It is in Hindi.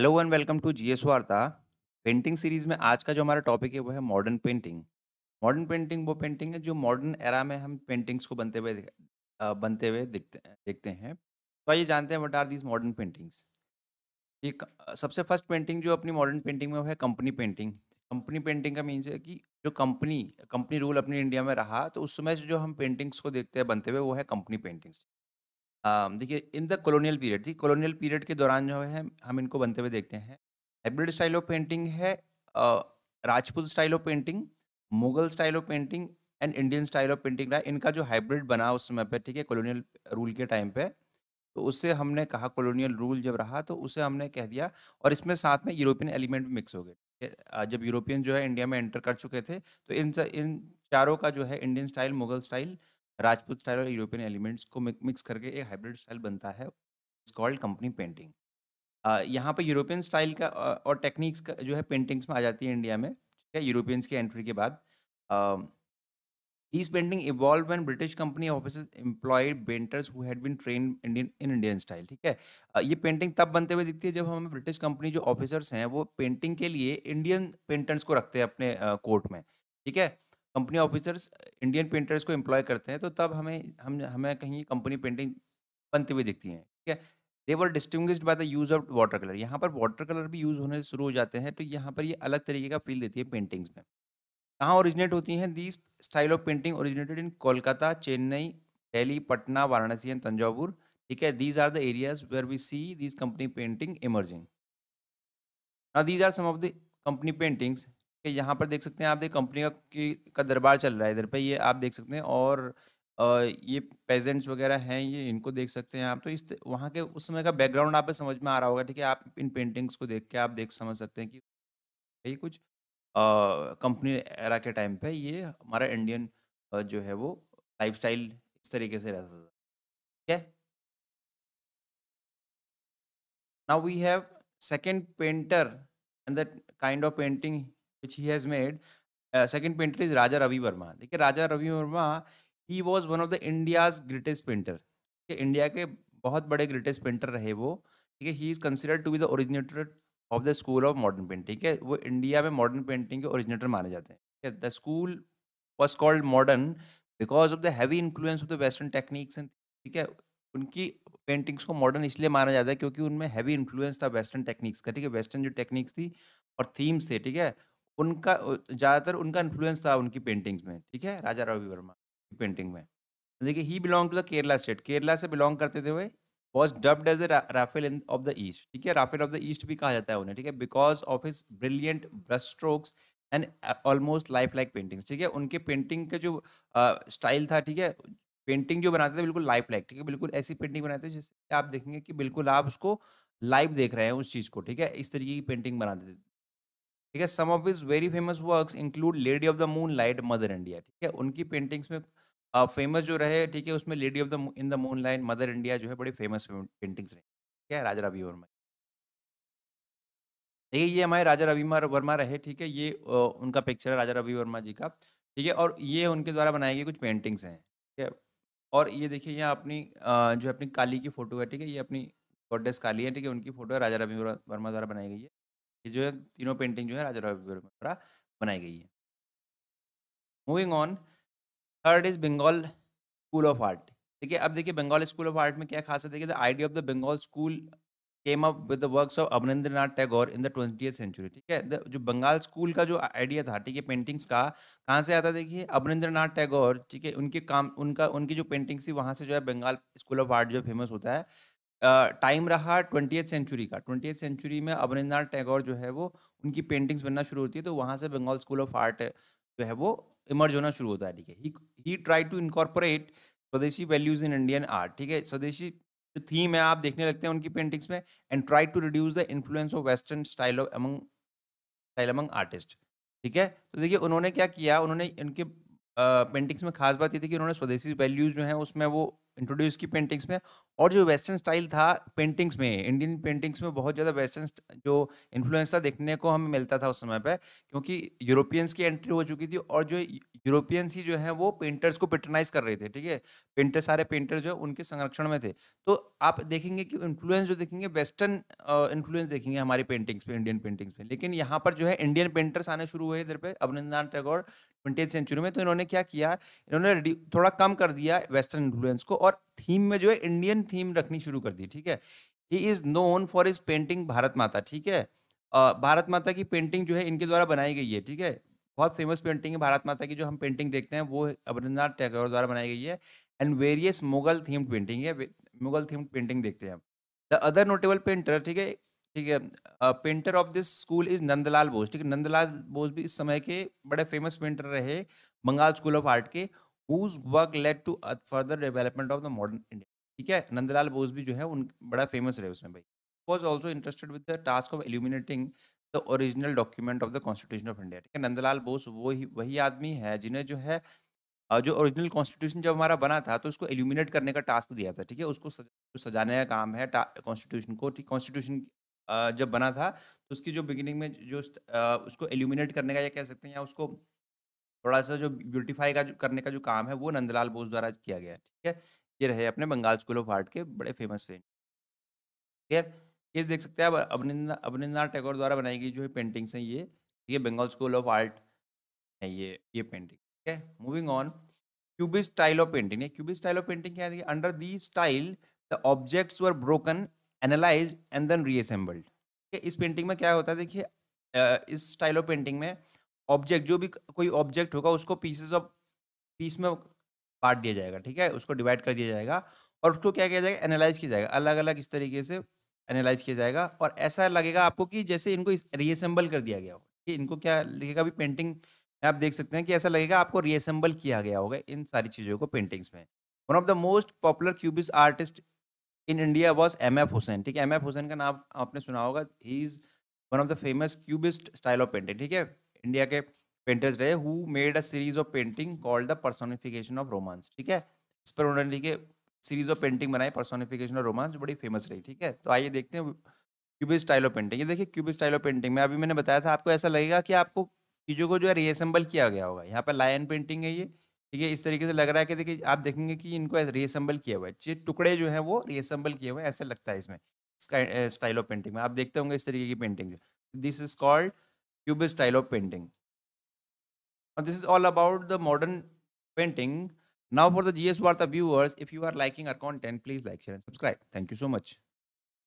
Hello one welcome to G S Varta painting series में आज का जो हमारा टॉपिक है वो है मॉडर्न पेंटिंग मॉडर्न पेंटिंग वो पेंटिंग है जो मॉडर्न एरा में हम पेंटिंग्स को बनते हुए बनते हुए दिखते देखते हैं तो आइए जानते हैं what are these modern paintings ये सबसे फर्स्ट पेंटिंग जो अपनी मॉडर्न पेंटिंग में वो है कंपनी पेंटिंग कंपनी पेंटिंग का मीन्स है कि जो कंपनी कंपनी रूल अपने इंडिया में रहा तो उस समय जो हम पेंटिंग्स को देखते हैं बनते हुए वो है कंपनी पेंटिंग्स देखिए इन द कॉलोनियल पीरियड थी कॉलोनियल पीरियड के दौरान जो है हम इनको बनते हुए देखते हैं हाइब्रिड स्टाइल ऑफ पेंटिंग है Rajput style of painting Mughal style of painting and Indian style of painting रहा इनका जो हाइब्रिड बना उस समय पर ठीक है कॉलोनियल रूल के टाइम पे तो उससे हमने कहा कॉलोनियल रूल जब रहा तो उसे हमने कह दिया और इसमें साथ में यूरोपियन एलिमेंट भी मिक्स हो गए ठीक है? जब यूरोपियन जो है इंडिया में एंटर कर चुके थे तो इन इन चारों का जो है Indian style Mughal style Rajput style और यूरोपियन एलिमेंट्स को मिक्स करके एक हाइब्रिड स्टाइल बनता है इट्स कॉल्ड कंपनी पेंटिंग यहाँ पर यूरोपियन स्टाइल का और टेक्निक्स का जो है पेंटिंग्स में आ जाती है इंडिया में ठीक है यूरोपियंस की एंट्री के बाद East painting evolve an British company office employed painters who had been train in Indian style ठीक है ये पेंटिंग तब बनते हुए दिखती है जब हमें ब्रिटिश कंपनी जो ऑफिसर्स हैं वो पेंटिंग के लिए इंडियन पेंटर्स को रखते हैं अपने कोर्ट में ठीक है कंपनी ऑफिसर्स इंडियन पेंटर्स को एम्प्लॉय करते हैं तो तब हमें हम हमें कहीं कंपनी पेंटिंग बनती हुई दिखती हैं ठीक है they were distinguished by the use of water colour यहाँ पर वाटर कलर भी यूज़ होने शुरू हो जाते हैं तो यहाँ पर ये अलग तरीके का फील देती है पेंटिंग्स में कहाँ ओरिजिनेट होती हैं these style of painting originated in Kolkata Chennai Delhi Patna Varanasi and Thanjavur ठीक है these are the areas where we see these company painting emerging these are are some of the company यहाँ पर देख सकते हैं आप देख कंपनी का की का दरबार चल रहा है इधर पे ये आप देख सकते हैं और ये पेजेंट्स वगैरह हैं ये इनको देख सकते हैं आप तो इस वहाँ के उस समय का बैकग्राउंड आप समझ में आ रहा होगा ठीक है आप इन पेंटिंग्स को देख के आप देख समझ सकते हैं कि ये कुछ कंपनी एरा के टाइम पर ये हमारा इंडियन जो है वो लाइफ इस तरीके से रहता था ठीक है Now we have second painter and that kind of painting which he has made second painter is Raja Ravi Varma देखिए Raja Ravi Varma he was one of the India's greatest painter ठीक है इंडिया के बहुत बड़े ग्रेटेस्ट पेंटर रहे वो ठीक है he is considered to be the originator of the school of modern painting ठीक है वो इंडिया में मॉडर्न पेंटिंग के ओरिजिनेटर माने जाते हैं ठीक है the school was called modern because of the heavy influence of the western techniques and ठीक है उनकी पेंटिंग्स को मॉडर्न इसलिए माना जाता है क्योंकि उनमें हैवी इन्फ्लुएंस था वेस्टर्न टेक्निक्स का ठीक है वेस्टर्न जो टेक्निक्स थी और थीम्स थे ठीक है उनका ज़्यादातर उनका इन्फ्लुएंस था उनकी पेंटिंग्स में ठीक है राजा रवि वर्मा की पेंटिंग में देखिए he belong to the Kerala state Kerala से बिलोंग करते थे हुए was dubbed as a Raphael of the East ठीक है राफेल ऑफ द ईस्ट भी कहा जाता है उन्हें ठीक है because of his brilliant brush strokes and almost lifelike paintings ठीक है उनके पेंटिंग का जो स्टाइल uh, था ठीक है पेंटिंग जो बनाते थे बिल्कुल लाइफ लाइक ठीक है बिल्कुल ऐसी पेंटिंग बनाते थे जिससे आप देखेंगे कि बिल्कुल आप उसको लाइव देख रहे हैं उस चीज़ को ठीक है इस तरीके की पेंटिंग बना देते ठीक है some of his very famous works include lady of the moonlight mother India ठीक है उनकी पेंटिंग्स में फेमस जो रहे ठीक है उसमें lady of the in the moonlight mother India जो है बड़ी फेमस पेंटिंग्स रही ठीक है राजा रवि वर्मा देखिए ये हमारे राजा रवि वर्मा रहे ठीक है ये उनका पिक्चर है राजा रवि वर्मा जी का ठीक है और ये उनके द्वारा बनाई गई कुछ पेंटिंग्स हैं ठीक है और ये देखिए यहाँ अपनी जो अपनी काली की फोटो है ठीक है ये अपनी गॉडेस काली है ठीक है उनकी फोटो है राजा रवि वर्मा द्वारा बनाई गई है ये जो है तीनों पेंटिंग जो है राजा रवि वर्मा द्वारा बनाई गई है moving on third is Bengal school of art ठीक है अब देखिए बंगाल स्कूल ऑफ आर्ट में क्या खासियत है the idea of the Bengal school came up with the works of Abanindranath Tagore in the twenty century ठीक है जो बंगाल स्कूल का जो आइडिया था ठीक है पेंटिंग्स का कहाँ से आता देखिए अवनिंद्रनाथ टैगोर ठीक है उनके काम उनका उनकी जो पेंटिंग्स थी वहाँ से जो है बंगाल स्कूल ऑफ आर्ट जो फेमस होता है टाइम रहा ट्वेंटी सेंचुरी का ट्वेंटी सेंचुरी में अवनिंद्रनाथ टैगोर जो है वो उनकी पेंटिंग्स बनना शुरू होती है तो वहाँ से बंगाल स्कूल ऑफ आर्ट जो है वो इमर्ज होना शुरू होता है ठीक है he try to incorporate swadeshi values in Indian art ठीक है स्वदेशी जो थीम है आप देखने लगते हैं उनकी पेंटिंग्स में and try to reduce the influence of western style of among style among artist ठीक है तो देखिए उन्होंने क्या किया उन्होंने इनके पेंटिंग्स में खास बात ये थी कि उन्होंने स्वदेशी वैल्यूज जो हैं उसमें वो इंट्रोड्यूस की पेंटिंग्स में और जो वेस्टर्न स्टाइल था पेंटिंग्स में इंडियन पेंटिंग्स में बहुत ज़्यादा वेस्टर्न जो इन्फ्लुएंस था देखने को हमें मिलता था उस समय पर क्योंकि यूरोपियंस की एंट्री हो चुकी थी और जो यूरोपियंस ही जो है वो पेंटर्स को पेटर्नाइज कर रहे थे ठीक है पेंटर सारे पेंटर जो है उनके संरक्षण में थे तो आप देखेंगे कि इन्फ्लुएंस जो देखेंगे वेस्टर्न इन्फ्लुएंस देखेंगे हमारी पेंटिंग्स पे इंडियन पेंटिंग्स पे लेकिन यहाँ पर जो है इंडियन पेंटर्स आने शुरू हुए इधर पे अभिनंदन टैगोर ट्वेंटी सेंचुरी में तो इन्होंने क्या किया इन्होंने थोड़ा कम कर दिया वेस्टर्न इन्फ्लुएंस को और थीम में जो है इंडियन थीम रखनी शुरू कर दी ठीक है he is known for is painting Bharat Mata ठीक है भारत माता की पेंटिंग जो है इनके द्वारा बनाई गई है ठीक है बहुत फेमस पेंटिंग है भारत माता की जो हम पेंटिंग देखते हैं वो अवरिंद्रनाथ टैगोर द्वारा बनाई गई है and various Mughal themed painting है मुगल थीम्ड पेंटिंग देखते हैं द अदर नोटेबल पेंटर ठीक है ठीक है painter of this school is Nandalal Bose ठीक है नंदलाल बोस भी इस समय के बड़े फेमस पेंटर रहे बंगाल स्कूल ऑफ आर्ट के whose work led to further development of the modern India ठीक है नंदलाल बोस भी जो है उन बड़ा फेमस रहे उसमें भाई was also interested with the task of illuminating the original document of the constitution of India ठीक है नंदलाल बोस वो ही वही आदमी है जिन्हें जो है जो ओरिजिनल कॉन्स्टिट्यूशन जब हमारा बना था तो उसको एल्यूमिनेट करने का टास्क दिया था ठीक है उसको सज, सजाने का काम है कॉन्स्टिट्यूशन को ठीक कॉन्स्टिट्यूशन जब बना था तो उसकी जो बिगिनिंग में जो उसको एल्यूमिनेट करने का या कह सकते हैं या उसको थोड़ा सा जो ब्यूटिफाई का जो करने का जो काम है वो नंदलाल बोस द्वारा किया गया ठीक है ये रहे अपने बंगाल स्कूल ऑफ आर्ट के बड़े फेमस ठीक है ये देख सकते हैं आप अवनिंद्रनाथ टैगोर द्वारा बनाई गई जो है पेंटिंग्स हैं ये ये बंगाल स्कूल ऑफ आर्ट है ये ये पेंटिंग ठीक है moving on cubist style of painting cubist style of painting क्या है under the style the objects were broken analyse and then reassembled ठीक है इस पेंटिंग में क्या होता है देखिए इस स्टाइल ऑफ पेंटिंग में ऑब्जेक्ट जो भी कोई ऑब्जेक्ट होगा उसको पीसेस ऑफ पीस में बांट दिया जाएगा ठीक है उसको डिवाइड कर दिया जाएगा और उसको क्या किया जाएगा एनालाइज किया जाएगा अलग अलग इस तरीके से एनालाइज किया जाएगा और ऐसा लगेगा आपको कि जैसे इनको रीअसेंबल कर दिया गया हो कि इनको क्या लिखेगा अभी पेंटिंग आप देख सकते हैं कि ऐसा लगेगा आपको रीअसेंबल किया गया होगा इन सारी चीज़ों को पेंटिंग्स में one of the most popular cubist artist in India was M F Husain ठीक है एम एफ हुसैन का नाम आपने सुना होगा he is one of the famous cubist style of painting ठीक है इंडिया के पेंटर्स रहे who made a series of painting called the personification of romance ठीक है इस पर उन्होंने लिखे सीरीज ऑफ पेंटिंग बनाई पर्सोनिफिकेशन और रोमांस बड़ी फेमस रही ठीक है तो आइए देखते हैं क्यूबिस्ट स्टाइल ऑफ पेंटिंग ये देखिए क्यूबिस्ट स्टाइल ऑफ पेंटिंग में अभी मैंने बताया था आपको ऐसा लगेगा कि आपको चीज़ों को जो है रीअसेंबल किया गया होगा यहाँ पर लायन पेंटिंग है ये ठीक है इस तरीके से लग रहा है कि देखिए आप देखेंगे कि इनको रीअसेंबल किया हुआ है टुकड़े जो है वो रीअसेंबल किए हुए हैं लगता है इसमें स्टाइल ऑफ पेंटिंग में आप देखते होंगे इस तरीके की painting this is called cubist style of painting this is all about the modern painting Now for the GS Varta viewers, if you are liking our content, please like, share and subscribe. Thank you so much.